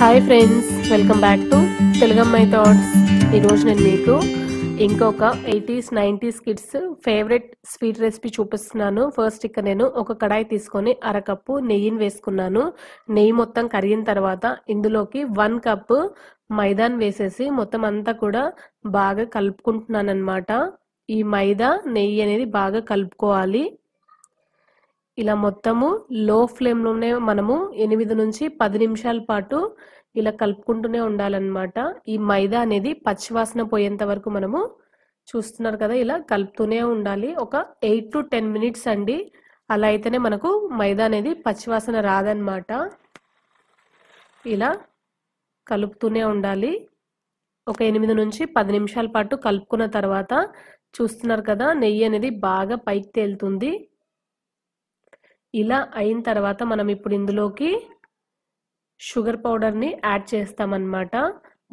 hi friends welcome back to తెలుగమ్మాయి thoughts ఈరోజు నేను మీకు ఇంకొక eighties nineties kids favourite sweet recipe చూపిస్తున్నాను ఫస్ట్ ఇక్కడ నేను ఒక కడాయి తీసుకొని అరకప్పు నెయ్యిని వేసుకున్నాను నెయ్యి మొత్తం కరిగిన తర్వాత ఇందులోకి వన్ కప్ మైదాన్ వేసేసి మొత్తం అంతా కూడా బాగా కలుపుకుంటున్నాను అనమాట ఈ మైదా నెయ్యి అనేది బాగా కలుపుకోవాలి ఇలా మొత్తము లో ఫ్లేమ్లోనే మనము ఎనిమిది నుంచి పది నిమిషాల పాటు ఇలా కలుపుకుంటూనే ఉండాలన్నమాట ఈ మైదా అనేది పచ్చివాసన పోయేంత వరకు మనము చూస్తున్నారు కదా ఇలా కలుపుతూనే ఉండాలి ఒక ఎయిట్ టు టెన్ మినిట్స్ అండి అలా అయితేనే మనకు మైదా అనేది పచ్చివాసన రాదనమాట ఇలా కలుపుతూనే ఉండాలి ఒక ఎనిమిది నుంచి పది నిమిషాల పాటు కలుపుకున్న తర్వాత చూస్తున్నారు కదా నెయ్యి అనేది బాగా పైకి తేలుతుంది ఇలా అయిన తర్వాత మనం ఇప్పుడు ఇందులోకి షుగర్ పౌడర్ని యాడ్ చేస్తామన్నమాట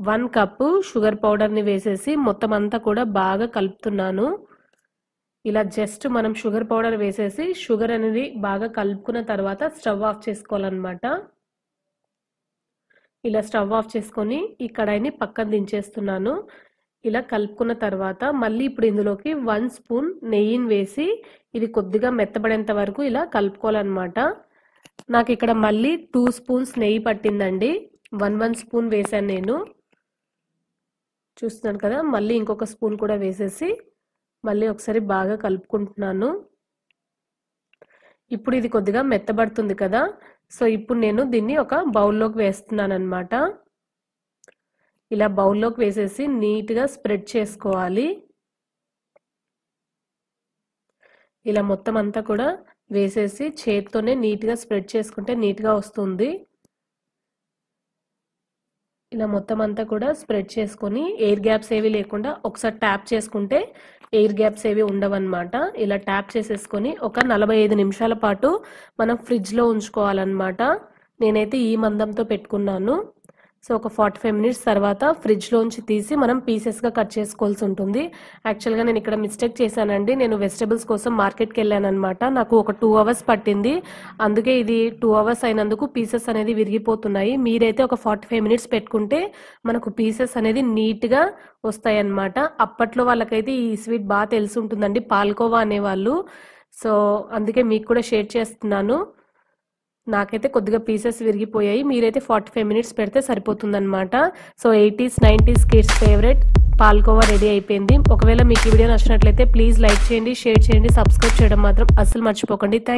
వన్ కప్పు షుగర్ పౌడర్ని వేసేసి మొత్తం అంతా కూడా బాగా కలుపుతున్నాను ఇలా జస్ట్ మనం షుగర్ పౌడర్ వేసేసి షుగర్ అనేది బాగా కలుపుకున్న తర్వాత స్టవ్ ఆఫ్ చేసుకోవాలన్నమాట ఇలా స్టవ్ ఆఫ్ చేసుకొని ఈ కడాయిని పక్కన దించేస్తున్నాను ఇలా కలుపుకున్న తర్వాత మళ్ళీ ఇప్పుడు ఇందులోకి వన్ స్పూన్ నెయ్యిని వేసి ఇది కొద్దిగా మెత్తబడేంత వరకు ఇలా కలుపుకోవాలన్నమాట నాకు ఇక్కడ మళ్ళీ టూ స్పూన్స్ నెయ్యి పట్టిందండి వన్ వన్ స్పూన్ వేశాను నేను చూస్తున్నాను కదా మళ్ళీ ఇంకొక స్పూన్ కూడా వేసేసి మళ్ళీ ఒకసారి బాగా కలుపుకుంటున్నాను ఇప్పుడు ఇది కొద్దిగా మెత్తబడుతుంది కదా సో ఇప్పుడు నేను దీన్ని ఒక బౌల్లోకి వేస్తున్నాను అనమాట ఇలా బౌల్లోకి వేసేసి నీట్గా స్ప్రెడ్ చేసుకోవాలి ఇలా మొత్తం అంతా కూడా వేసేసి చేతితోనే నీట్గా స్ప్రెడ్ చేసుకుంటే నీట్గా వస్తుంది ఇలా మొత్తం అంతా కూడా స్ప్రెడ్ చేసుకొని ఎయిర్ గ్యాప్స్ ఏవి లేకుండా ఒకసారి ట్యాప్ చేసుకుంటే ఎయిర్ గ్యాప్స్ ఏవి ఉండవన్నమాట ఇలా ట్యాప్ చేసేసుకొని ఒక నలభై ఐదు నిమిషాల పాటు మనం ఫ్రిడ్జ్లో ఉంచుకోవాలన్నమాట నేనైతే ఈ మందంతో పెట్టుకున్నాను సో ఒక ఫార్టీ ఫైవ్ మినిట్స్ తర్వాత ఫ్రిడ్జ్లోంచి తీసి మనం పీసెస్గా కట్ చేసుకోవాల్సి ఉంటుంది యాక్చువల్గా నేను ఇక్కడ మిస్టేక్ చేశానండి నేను వెజిటబుల్స్ కోసం మార్కెట్కి వెళ్ళాను అనమాట నాకు ఒక టూ అవర్స్ పట్టింది అందుకే ఇది టూ అవర్స్ అయినందుకు పీసెస్ అనేది విరిగిపోతున్నాయి మీరైతే ఒక ఫార్టీ ఫైవ్ మినిట్స్ పెట్టుకుంటే మనకు పీసెస్ అనేది నీట్గా వస్తాయి అన్నమాట అప్పట్లో వాళ్ళకైతే ఈ స్వీట్ బాగా తెలిసి ఉంటుందండి పాల్కోవా అనేవాళ్ళు సో అందుకే మీకు కూడా షేర్ చేస్తున్నాను నాకైతే కొద్దిగా పీసెస్ విరిగిపోయాయి మీరైతే ఫార్టీ ఫైవ్ మినిట్స్ పెడితే సరిపోతుందనమాట so eighties nineties kids favourite palkova ready అయిపోయింది ఒకవేళ మీకు ఈ వీడియో నచ్చినట్లయితే ప్లీజ్ లైక్ చేయండి షేర్ చేయండి సబ్స్క్రైబ్ చేయడం మాత్రం అస్సలు మర్చిపోకండి